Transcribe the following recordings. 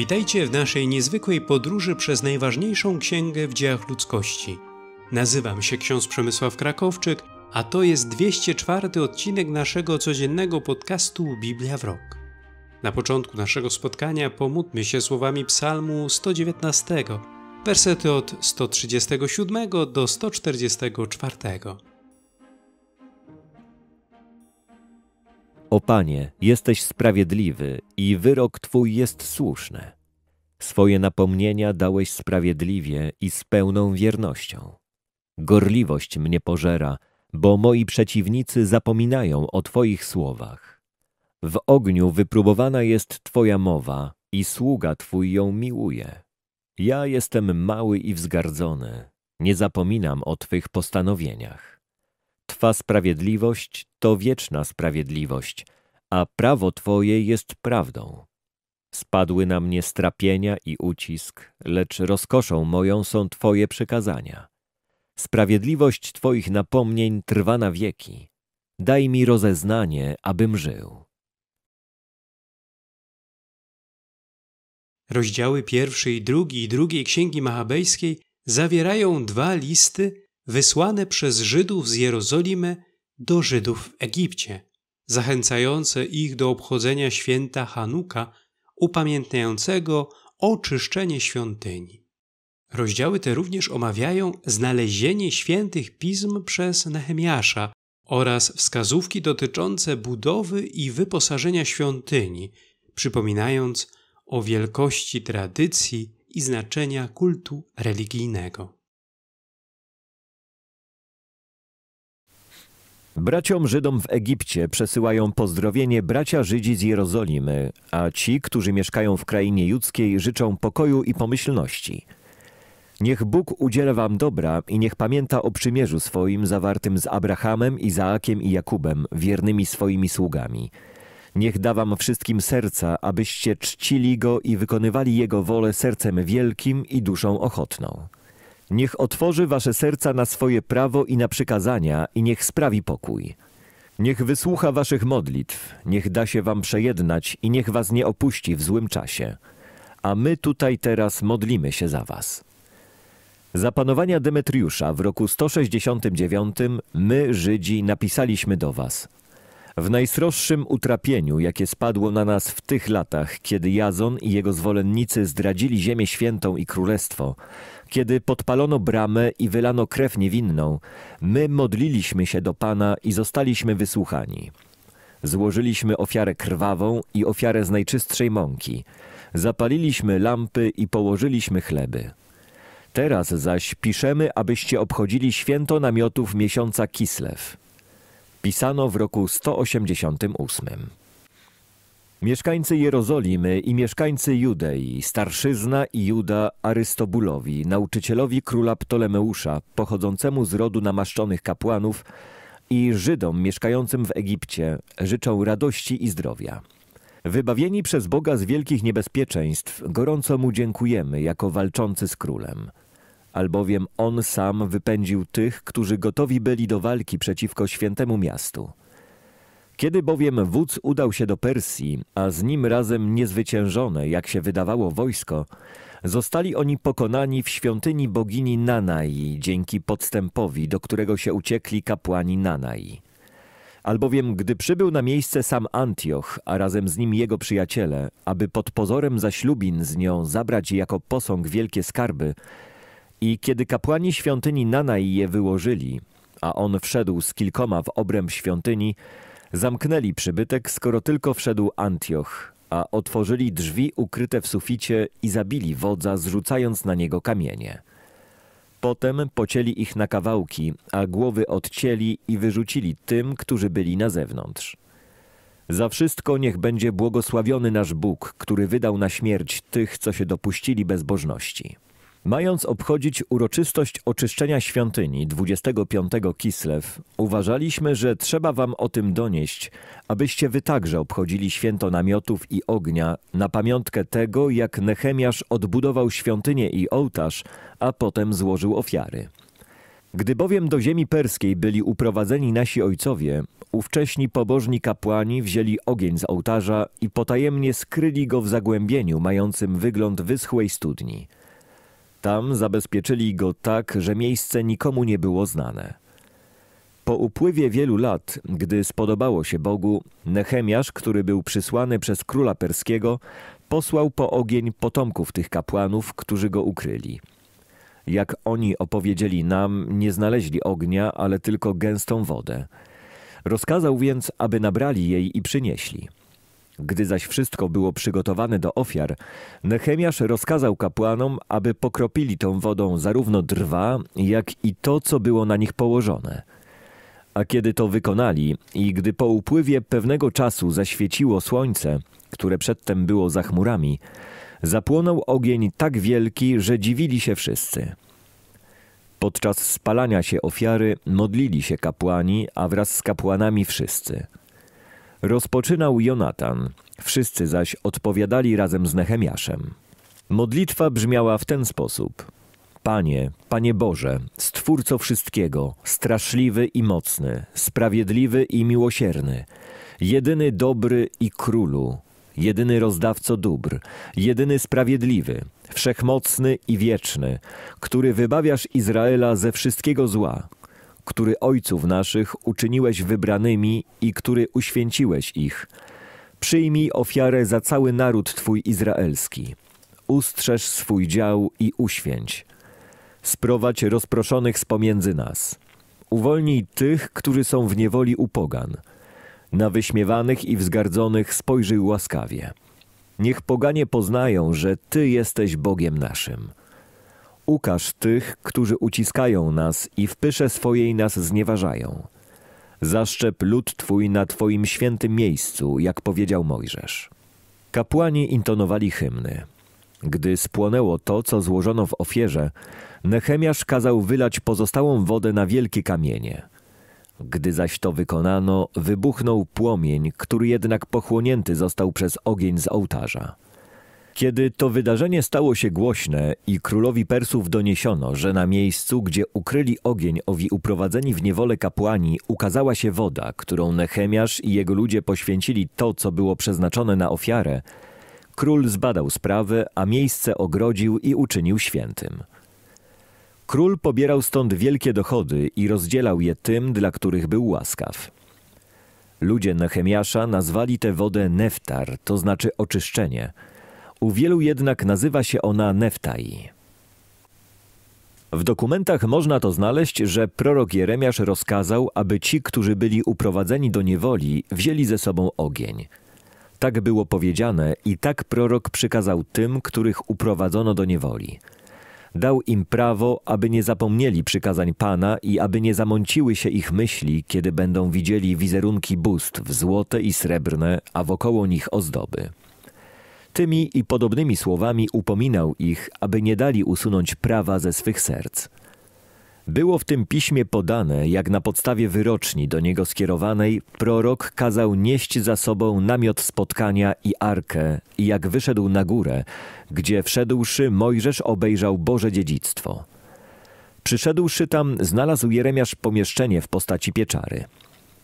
Witajcie w naszej niezwykłej podróży przez najważniejszą księgę w dziejach ludzkości. Nazywam się ksiądz Przemysław Krakowczyk, a to jest 204 odcinek naszego codziennego podcastu Biblia w Rok. Na początku naszego spotkania pomódlmy się słowami Psalmu 119, wersety od 137 do 144. O Panie, jesteś sprawiedliwy i wyrok Twój jest słuszny. Swoje napomnienia dałeś sprawiedliwie i z pełną wiernością. Gorliwość mnie pożera, bo moi przeciwnicy zapominają o Twoich słowach. W ogniu wypróbowana jest Twoja mowa i sługa Twój ją miłuje. Ja jestem mały i wzgardzony, nie zapominam o Twych postanowieniach. Twa sprawiedliwość to wieczna sprawiedliwość, a prawo Twoje jest prawdą. Spadły na mnie strapienia i ucisk, lecz rozkoszą moją są Twoje przekazania. Sprawiedliwość Twoich napomnień trwa na wieki. Daj mi rozeznanie, abym żył. Rozdziały pierwszej, i drugi i drugiej Księgi Machabejskiej zawierają dwa listy wysłane przez Żydów z Jerozolimy do Żydów w Egipcie, zachęcające ich do obchodzenia święta Hanuka, upamiętniającego oczyszczenie świątyni. Rozdziały te również omawiają znalezienie świętych pism przez Nehemiasza oraz wskazówki dotyczące budowy i wyposażenia świątyni, przypominając o wielkości tradycji i znaczenia kultu religijnego. Braciom Żydom w Egipcie przesyłają pozdrowienie bracia Żydzi z Jerozolimy, a ci, którzy mieszkają w krainie judzkiej, życzą pokoju i pomyślności. Niech Bóg udziela wam dobra i niech pamięta o przymierzu swoim zawartym z Abrahamem, Izaakiem i Jakubem, wiernymi swoimi sługami. Niech da wam wszystkim serca, abyście czcili Go i wykonywali Jego wolę sercem wielkim i duszą ochotną. Niech otworzy wasze serca na swoje prawo i na przykazania i niech sprawi pokój. Niech wysłucha waszych modlitw, niech da się wam przejednać i niech was nie opuści w złym czasie. A my tutaj teraz modlimy się za was. Za panowania Demetriusza w roku 169 my, Żydzi, napisaliśmy do was – w najsroższym utrapieniu, jakie spadło na nas w tych latach, kiedy Jazon i jego zwolennicy zdradzili Ziemię Świętą i Królestwo, kiedy podpalono bramę i wylano krew niewinną, my modliliśmy się do Pana i zostaliśmy wysłuchani. Złożyliśmy ofiarę krwawą i ofiarę z najczystszej mąki. Zapaliliśmy lampy i położyliśmy chleby. Teraz zaś piszemy, abyście obchodzili święto namiotów miesiąca Kislew pisano w roku 188. Mieszkańcy Jerozolimy i mieszkańcy Judei, starszyzna i Juda Arystobulowi, nauczycielowi króla Ptolemeusza, pochodzącemu z rodu namaszczonych kapłanów i Żydom mieszkającym w Egipcie, życzą radości i zdrowia. Wybawieni przez Boga z wielkich niebezpieczeństw, gorąco mu dziękujemy jako walczący z królem albowiem on sam wypędził tych, którzy gotowi byli do walki przeciwko świętemu miastu. Kiedy bowiem wódz udał się do Persji, a z nim razem niezwyciężone, jak się wydawało, wojsko, zostali oni pokonani w świątyni bogini Nanai dzięki podstępowi, do którego się uciekli kapłani Nanai. Albowiem gdy przybył na miejsce sam Antioch, a razem z nim jego przyjaciele, aby pod pozorem zaślubin z nią zabrać jako posąg wielkie skarby, i kiedy kapłani świątyni Nanaj je wyłożyli, a on wszedł z kilkoma w obręb świątyni, zamknęli przybytek, skoro tylko wszedł Antioch, a otworzyli drzwi ukryte w suficie i zabili wodza, zrzucając na niego kamienie. Potem pocięli ich na kawałki, a głowy odcięli i wyrzucili tym, którzy byli na zewnątrz. Za wszystko niech będzie błogosławiony nasz Bóg, który wydał na śmierć tych, co się dopuścili bezbożności. Mając obchodzić uroczystość oczyszczenia świątyni 25 Kislew, uważaliśmy, że trzeba wam o tym donieść, abyście wy także obchodzili święto namiotów i ognia na pamiątkę tego, jak Nechemiasz odbudował świątynię i ołtarz, a potem złożył ofiary. Gdy bowiem do ziemi perskiej byli uprowadzeni nasi ojcowie, ówcześni pobożni kapłani wzięli ogień z ołtarza i potajemnie skryli go w zagłębieniu mającym wygląd wyschłej studni – tam zabezpieczyli go tak, że miejsce nikomu nie było znane. Po upływie wielu lat, gdy spodobało się Bogu, Nechemiasz, który był przysłany przez króla perskiego, posłał po ogień potomków tych kapłanów, którzy go ukryli. Jak oni opowiedzieli nam, nie znaleźli ognia, ale tylko gęstą wodę. Rozkazał więc, aby nabrali jej i przynieśli. Gdy zaś wszystko było przygotowane do ofiar, Nechemiasz rozkazał kapłanom, aby pokropili tą wodą zarówno drwa, jak i to, co było na nich położone. A kiedy to wykonali i gdy po upływie pewnego czasu zaświeciło słońce, które przedtem było za chmurami, zapłonął ogień tak wielki, że dziwili się wszyscy. Podczas spalania się ofiary modlili się kapłani, a wraz z kapłanami wszyscy – Rozpoczynał Jonatan, wszyscy zaś odpowiadali razem z Nehemiaszem. Modlitwa brzmiała w ten sposób. Panie, Panie Boże, Stwórco wszystkiego, straszliwy i mocny, sprawiedliwy i miłosierny, jedyny dobry i królu, jedyny rozdawco dóbr, jedyny sprawiedliwy, wszechmocny i wieczny, który wybawiasz Izraela ze wszystkiego zła – który ojców naszych uczyniłeś wybranymi i który uświęciłeś ich. Przyjmij ofiarę za cały naród Twój izraelski. Ustrzeż swój dział i uświęć. Sprowadź rozproszonych z pomiędzy nas. Uwolnij tych, którzy są w niewoli u pogan. Na wyśmiewanych i wzgardzonych spojrzyj łaskawie. Niech poganie poznają, że Ty jesteś Bogiem naszym. Ukaż tych, którzy uciskają nas i w pysze swojej nas znieważają. Zaszczep lud Twój na Twoim świętym miejscu, jak powiedział Mojżesz. Kapłani intonowali hymny. Gdy spłonęło to, co złożono w ofierze, Nechemiasz kazał wylać pozostałą wodę na wielkie kamienie. Gdy zaś to wykonano, wybuchnął płomień, który jednak pochłonięty został przez ogień z ołtarza. Kiedy to wydarzenie stało się głośne i królowi Persów doniesiono, że na miejscu, gdzie ukryli ogień owi uprowadzeni w niewolę kapłani, ukazała się woda, którą Nechemiasz i jego ludzie poświęcili to, co było przeznaczone na ofiarę, król zbadał sprawę, a miejsce ogrodził i uczynił świętym. Król pobierał stąd wielkie dochody i rozdzielał je tym, dla których był łaskaw. Ludzie Nechemiasza nazwali tę wodę neftar, to znaczy oczyszczenie – u wielu jednak nazywa się ona Neftai. W dokumentach można to znaleźć, że prorok Jeremiasz rozkazał, aby ci, którzy byli uprowadzeni do niewoli, wzięli ze sobą ogień. Tak było powiedziane i tak prorok przykazał tym, których uprowadzono do niewoli. Dał im prawo, aby nie zapomnieli przykazań Pana i aby nie zamąciły się ich myśli, kiedy będą widzieli wizerunki bóstw złote i srebrne, a wokoło nich ozdoby. Tymi i podobnymi słowami upominał ich, aby nie dali usunąć prawa ze swych serc. Było w tym piśmie podane, jak na podstawie wyroczni do niego skierowanej, prorok kazał nieść za sobą namiot spotkania i arkę, i jak wyszedł na górę, gdzie wszedłszy Mojżesz obejrzał Boże dziedzictwo. Przyszedłszy tam, znalazł Jeremiasz pomieszczenie w postaci pieczary.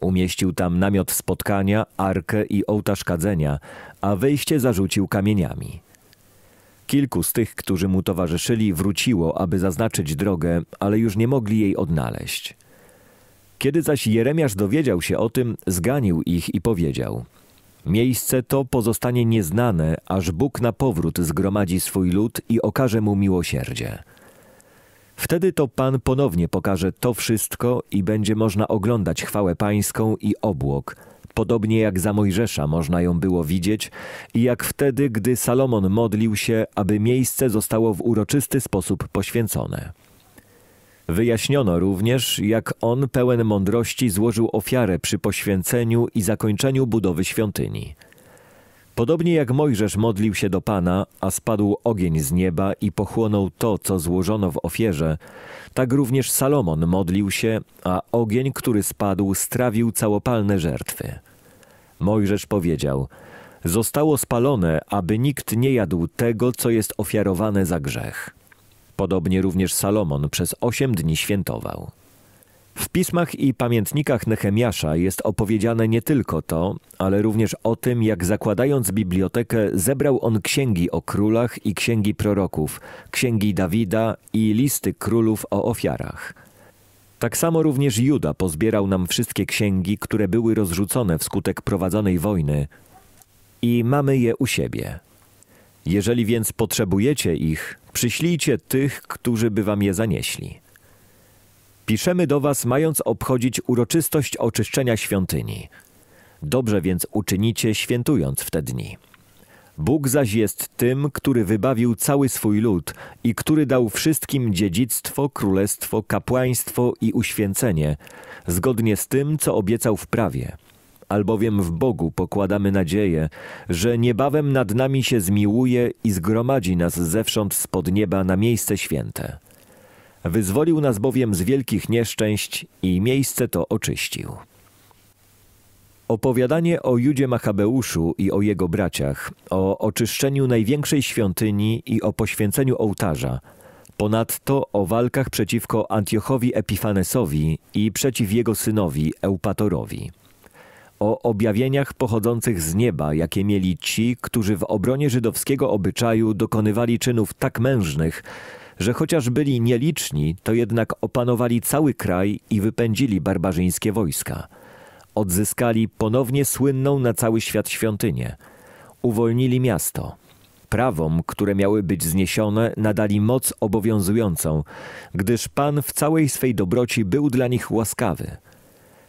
Umieścił tam namiot spotkania, arkę i ołtarz kadzenia, a wejście zarzucił kamieniami. Kilku z tych, którzy mu towarzyszyli, wróciło, aby zaznaczyć drogę, ale już nie mogli jej odnaleźć. Kiedy zaś Jeremiasz dowiedział się o tym, zganił ich i powiedział: Miejsce to pozostanie nieznane, aż Bóg na powrót zgromadzi swój lud i okaże mu miłosierdzie. Wtedy to Pan ponownie pokaże to wszystko i będzie można oglądać chwałę Pańską i obłok, podobnie jak za Mojżesza można ją było widzieć i jak wtedy, gdy Salomon modlił się, aby miejsce zostało w uroczysty sposób poświęcone. Wyjaśniono również, jak on pełen mądrości złożył ofiarę przy poświęceniu i zakończeniu budowy świątyni – Podobnie jak Mojżesz modlił się do Pana, a spadł ogień z nieba i pochłonął to, co złożono w ofierze, tak również Salomon modlił się, a ogień, który spadł, strawił całopalne żertwy. Mojżesz powiedział: Zostało spalone, aby nikt nie jadł tego, co jest ofiarowane za grzech. Podobnie również Salomon przez osiem dni świętował. W pismach i pamiętnikach Nehemiasza jest opowiedziane nie tylko to, ale również o tym, jak zakładając bibliotekę zebrał on księgi o królach i księgi proroków, księgi Dawida i listy królów o ofiarach. Tak samo również Juda pozbierał nam wszystkie księgi, które były rozrzucone wskutek prowadzonej wojny i mamy je u siebie. Jeżeli więc potrzebujecie ich, przyślijcie tych, którzy by wam je zanieśli. Piszemy do was, mając obchodzić uroczystość oczyszczenia świątyni. Dobrze więc uczynicie, świętując w te dni. Bóg zaś jest tym, który wybawił cały swój lud i który dał wszystkim dziedzictwo, królestwo, kapłaństwo i uświęcenie, zgodnie z tym, co obiecał w prawie. Albowiem w Bogu pokładamy nadzieję, że niebawem nad nami się zmiłuje i zgromadzi nas zewsząd spod nieba na miejsce święte. Wyzwolił nas bowiem z wielkich nieszczęść i miejsce to oczyścił. Opowiadanie o Judzie Machabeuszu i o jego braciach, o oczyszczeniu największej świątyni i o poświęceniu ołtarza, ponadto o walkach przeciwko Antiochowi Epifanesowi i przeciw jego synowi Eupatorowi o objawieniach pochodzących z nieba, jakie mieli ci, którzy w obronie żydowskiego obyczaju dokonywali czynów tak mężnych, że chociaż byli nieliczni, to jednak opanowali cały kraj i wypędzili barbarzyńskie wojska. Odzyskali ponownie słynną na cały świat świątynię. Uwolnili miasto. Prawom, które miały być zniesione, nadali moc obowiązującą, gdyż Pan w całej swej dobroci był dla nich łaskawy.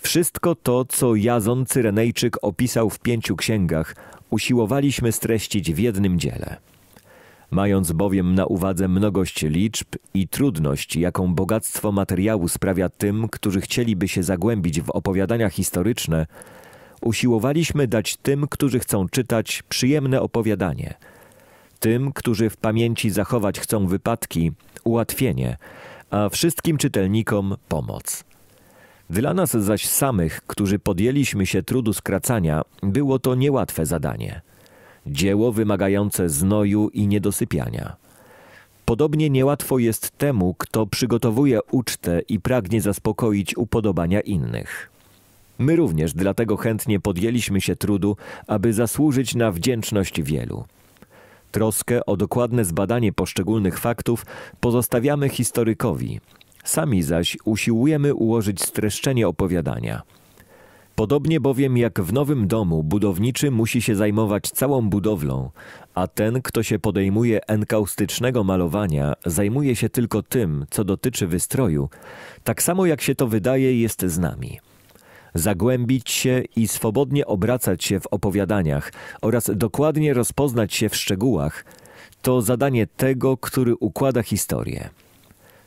Wszystko to, co Jazon Cyrenejczyk opisał w pięciu księgach, usiłowaliśmy streścić w jednym dziele. Mając bowiem na uwadze mnogość liczb i trudność, jaką bogactwo materiału sprawia tym, którzy chcieliby się zagłębić w opowiadania historyczne, usiłowaliśmy dać tym, którzy chcą czytać, przyjemne opowiadanie. Tym, którzy w pamięci zachować chcą wypadki, ułatwienie, a wszystkim czytelnikom pomoc. Dla nas zaś samych, którzy podjęliśmy się trudu skracania, było to niełatwe zadanie – dzieło wymagające znoju i niedosypiania. Podobnie niełatwo jest temu, kto przygotowuje ucztę i pragnie zaspokoić upodobania innych. My również dlatego chętnie podjęliśmy się trudu, aby zasłużyć na wdzięczność wielu. Troskę o dokładne zbadanie poszczególnych faktów pozostawiamy historykowi. Sami zaś usiłujemy ułożyć streszczenie opowiadania. Podobnie bowiem jak w nowym domu, budowniczy musi się zajmować całą budowlą, a ten, kto się podejmuje enkaustycznego malowania, zajmuje się tylko tym, co dotyczy wystroju, tak samo jak się to wydaje, jest z nami. Zagłębić się i swobodnie obracać się w opowiadaniach oraz dokładnie rozpoznać się w szczegółach to zadanie tego, który układa historię.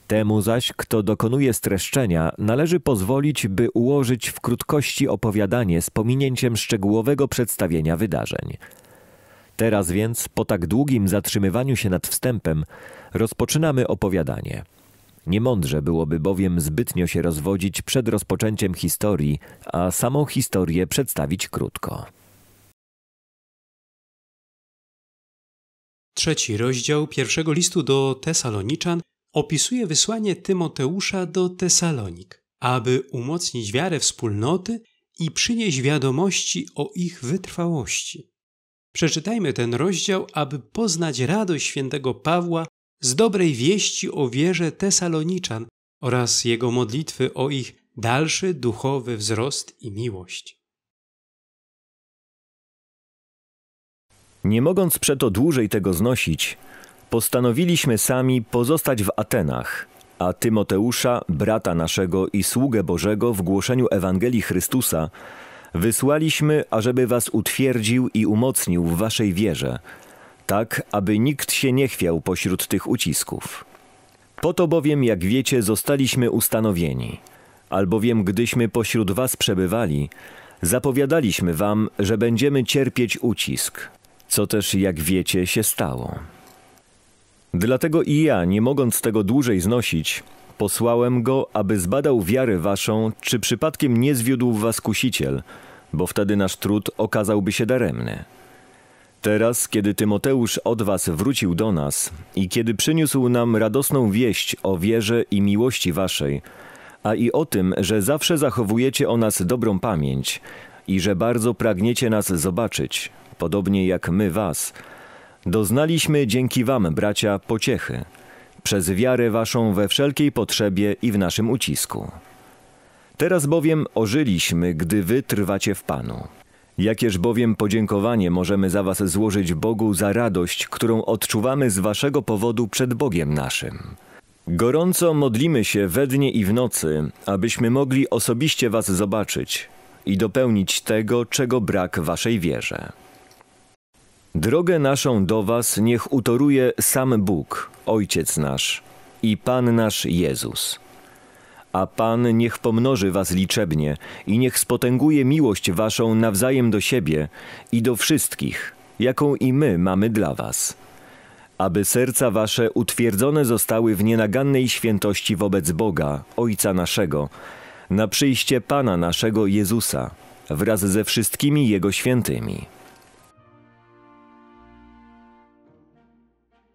Temu zaś, kto dokonuje streszczenia, należy pozwolić, by ułożyć w krótkości opowiadanie z pominięciem szczegółowego przedstawienia wydarzeń. Teraz więc, po tak długim zatrzymywaniu się nad wstępem, rozpoczynamy opowiadanie. Niemądrze byłoby bowiem zbytnio się rozwodzić przed rozpoczęciem historii, a samą historię przedstawić krótko. Trzeci rozdział pierwszego listu do Tesaloniczan, opisuje wysłanie Tymoteusza do Tesalonik, aby umocnić wiarę wspólnoty i przynieść wiadomości o ich wytrwałości. Przeczytajmy ten rozdział, aby poznać radość świętego Pawła z dobrej wieści o wierze Tesaloniczan oraz jego modlitwy o ich dalszy duchowy wzrost i miłość. Nie mogąc przeto dłużej tego znosić, Postanowiliśmy sami pozostać w Atenach, a Tymoteusza, brata naszego i sługę Bożego w głoszeniu Ewangelii Chrystusa, wysłaliśmy, ażeby was utwierdził i umocnił w waszej wierze, tak aby nikt się nie chwiał pośród tych ucisków. Po to bowiem, jak wiecie, zostaliśmy ustanowieni, albowiem gdyśmy pośród was przebywali, zapowiadaliśmy wam, że będziemy cierpieć ucisk, co też, jak wiecie, się stało. Dlatego i ja, nie mogąc tego dłużej znosić, posłałem go, aby zbadał wiarę waszą, czy przypadkiem nie zwiódł was kusiciel, bo wtedy nasz trud okazałby się daremny. Teraz, kiedy Tymoteusz od was wrócił do nas i kiedy przyniósł nam radosną wieść o wierze i miłości waszej, a i o tym, że zawsze zachowujecie o nas dobrą pamięć i że bardzo pragniecie nas zobaczyć, podobnie jak my was – Doznaliśmy dzięki Wam, bracia, pociechy, przez wiarę Waszą we wszelkiej potrzebie i w naszym ucisku. Teraz bowiem ożyliśmy, gdy Wy trwacie w Panu. Jakież bowiem podziękowanie możemy za Was złożyć Bogu za radość, którą odczuwamy z Waszego powodu przed Bogiem naszym. Gorąco modlimy się we dnie i w nocy, abyśmy mogli osobiście Was zobaczyć i dopełnić tego, czego brak Waszej wierze. Drogę naszą do Was niech utoruje sam Bóg, Ojciec nasz i Pan nasz Jezus. A Pan niech pomnoży Was liczebnie i niech spotęguje miłość Waszą nawzajem do siebie i do wszystkich, jaką i my mamy dla Was. Aby serca Wasze utwierdzone zostały w nienagannej świętości wobec Boga, Ojca naszego, na przyjście Pana naszego Jezusa, wraz ze wszystkimi Jego świętymi.